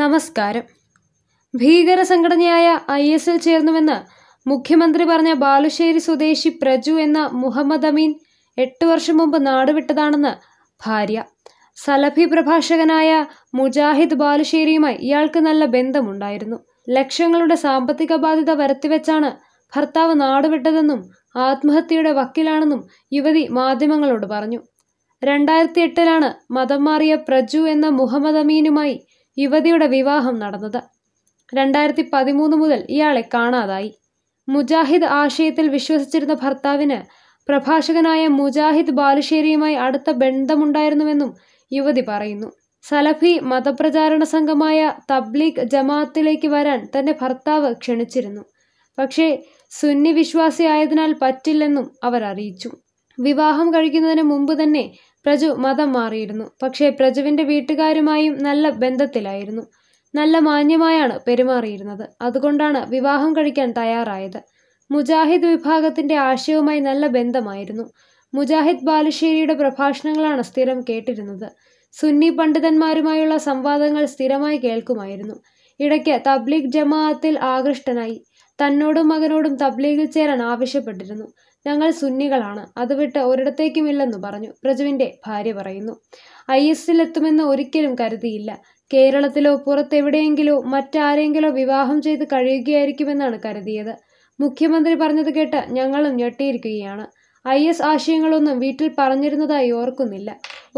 നമസ്കാരം ഭീകര സംഘടനയായ ഐ എസ് എൽ ചേർന്നുവെന്ന് മുഖ്യമന്ത്രി പറഞ്ഞ ബാലുശ്ശേരി സ്വദേശി പ്രജു എന്ന മുഹമ്മദ് അമീൻ എട്ട് വർഷം മുമ്പ് നാടുവിട്ടതാണെന്ന് ഭാര്യ സലഫി പ്രഭാഷകനായ മുജാഹിദ് ബാലുശ്ശേരിയുമായി ഇയാൾക്ക് നല്ല ബന്ധമുണ്ടായിരുന്നു ലക്ഷങ്ങളുടെ സാമ്പത്തിക ബാധ്യത വരുത്തിവെച്ചാണ് ഭർത്താവ് നാടുവിട്ടതെന്നും ആത്മഹത്യയുടെ വക്കിലാണെന്നും യുവതി മാധ്യമങ്ങളോട് പറഞ്ഞു രണ്ടായിരത്തി എട്ടിലാണ് മതം മാറിയ പ്രജു എന്ന മുഹമ്മദ് അമീനുമായി യുവതിയുടെ വിവാഹം നടന്നത് രണ്ടായിരത്തി പതിമൂന്ന് മുതൽ ഇയാളെ കാണാതായി മുജാഹിദ് ആശയത്തിൽ വിശ്വസിച്ചിരുന്ന ഭർത്താവിന് പ്രഭാഷകനായ മുജാഹിദ് ബാലുശ്ശേരിയുമായി അടുത്ത ബന്ധമുണ്ടായിരുന്നുവെന്നും യുവതി പറയുന്നു സലഫി മതപ്രചാരണ സംഘമായ തബ്ലീഗ് ജമാഅത്തിലേക്ക് വരാൻ തന്റെ ഭർത്താവ് ക്ഷണിച്ചിരുന്നു പക്ഷേ സുന്നി വിശ്വാസിയായതിനാൽ പറ്റില്ലെന്നും അവർ അറിയിച്ചു വിവാഹം കഴിക്കുന്നതിന് മുമ്പ് തന്നെ പ്രജു മതം മാറിയിരുന്നു പക്ഷേ പ്രജുവിൻ്റെ വീട്ടുകാരുമായും നല്ല ബന്ധത്തിലായിരുന്നു നല്ല മാന്യമായാണ് പെരുമാറിയിരുന്നത് അതുകൊണ്ടാണ് വിവാഹം കഴിക്കാൻ തയ്യാറായത് മുജാഹിദ് വിഭാഗത്തിൻ്റെ ആശയവുമായി നല്ല ബന്ധമായിരുന്നു മുജാഹിദ് ബാലുശ്ശേരിയുടെ പ്രഭാഷണങ്ങളാണ് സ്ഥിരം കേട്ടിരുന്നത് സുന്നി പണ്ഡിതന്മാരുമായുള്ള സംവാദങ്ങൾ സ്ഥിരമായി കേൾക്കുമായിരുന്നു ഇടയ്ക്ക് തബ്ലീഗ് ജമാഅത്തിൽ ആകൃഷ്ടനായി തന്നോടും മകനോടും തബ്ലീഗിൽ ചേരാൻ ആവശ്യപ്പെട്ടിരുന്നു ഞങ്ങൾ സുന്നികളാണ് അത് വിട്ട് ഒരിടത്തേക്കുമില്ലെന്ന് പറഞ്ഞു പ്രജുവിന്റെ ഭാര്യ പറയുന്നു ഐ എസിലെത്തുമെന്ന് ഒരിക്കലും കരുതിയില്ല കേരളത്തിലോ പുറത്തെവിടെയെങ്കിലോ മറ്റാരെങ്കിലോ വിവാഹം ചെയ്ത് കഴിയുകയായിരിക്കുമെന്നാണ് കരുതിയത് മുഖ്യമന്ത്രി പറഞ്ഞത് കേട്ട് ഞങ്ങളും ഞെട്ടിയിരിക്കുകയാണ് ഐ എസ് ആശയങ്ങളൊന്നും വീട്ടിൽ പറഞ്ഞിരുന്നതായി ഓർക്കുന്നില്ല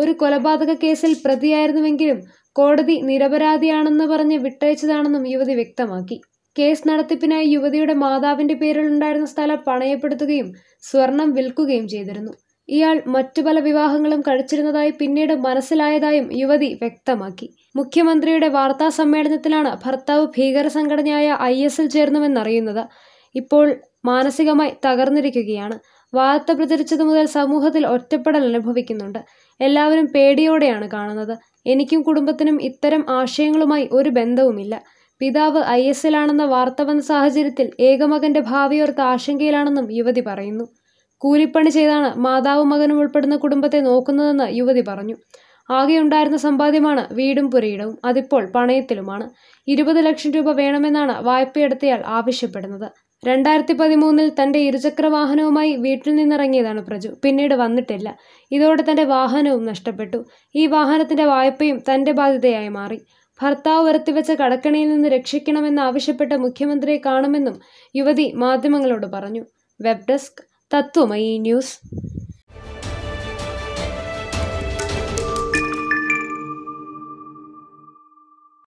ഒരു കൊലപാതക കേസിൽ പ്രതിയായിരുന്നുവെങ്കിലും കോടതി നിരപരാധിയാണെന്ന് പറഞ്ഞ് വിട്ടയച്ചതാണെന്നും യുവതി വ്യക്തമാക്കി കേസ് നടത്തിപ്പിനായി യുവതിയുടെ മാതാവിന്റെ പേരിലുണ്ടായിരുന്ന സ്ഥലം പണയപ്പെടുത്തുകയും സ്വർണം വിൽക്കുകയും ചെയ്തിരുന്നു ഇയാൾ മറ്റു പല വിവാഹങ്ങളും കഴിച്ചിരുന്നതായി പിന്നീട് മനസ്സിലായതായും യുവതി വ്യക്തമാക്കി മുഖ്യമന്ത്രിയുടെ വാർത്താ സമ്മേളനത്തിലാണ് ഭർത്താവ് ഭീകര സംഘടനയായ ഐ എസിൽ ചേർന്നുവെന്നറിയുന്നത് ഇപ്പോൾ മാനസികമായി തകർന്നിരിക്കുകയാണ് വാർത്ത പ്രചരിച്ചതു മുതൽ സമൂഹത്തിൽ ഒറ്റപ്പെടൽ അനുഭവിക്കുന്നുണ്ട് എല്ലാവരും പേടിയോടെയാണ് കാണുന്നത് എനിക്കും കുടുംബത്തിനും ഇത്തരം ആശയങ്ങളുമായി ഒരു ബന്ധവുമില്ല പിതാവ് ഐ എസ് എല്ലാണെന്ന വാർത്ത വന്ന സാഹചര്യത്തിൽ ഏകമകന്റെ ഭാവിയോർത്ത് ആശങ്കയിലാണെന്നും യുവതി പറയുന്നു കൂലിപ്പണി ചെയ്താണ് മാതാവും മകനും ഉൾപ്പെടുന്ന കുടുംബത്തെ നോക്കുന്നതെന്ന് യുവതി പറഞ്ഞു ആകെയുണ്ടായിരുന്ന സമ്പാദ്യമാണ് വീടും പുരയിടവും അതിപ്പോൾ പണയത്തിലുമാണ് ഇരുപത് ലക്ഷം രൂപ വേണമെന്നാണ് വായ്പയെടുത്തയാൾ ആവശ്യപ്പെടുന്നത് രണ്ടായിരത്തി പതിമൂന്നിൽ തന്റെ ഇരുചക്ര വാഹനവുമായി വീട്ടിൽ നിന്നിറങ്ങിയതാണ് പ്രജു പിന്നീട് വന്നിട്ടില്ല ഇതോടെ തന്റെ വാഹനവും നഷ്ടപ്പെട്ടു ഈ വാഹനത്തിന്റെ വായ്പയും തന്റെ ബാധ്യതയായി മാറി ഭർത്താവ് വരുത്തിവെച്ച കടക്കണിയിൽ നിന്ന് രക്ഷിക്കണമെന്നാവശ്യപ്പെട്ട് മുഖ്യമന്ത്രിയെ കാണുമെന്നും യുവതി മാധ്യമങ്ങളോട് പറഞ്ഞു വെബ് ഡെസ്ക് തത്വമയി ന്യൂസ്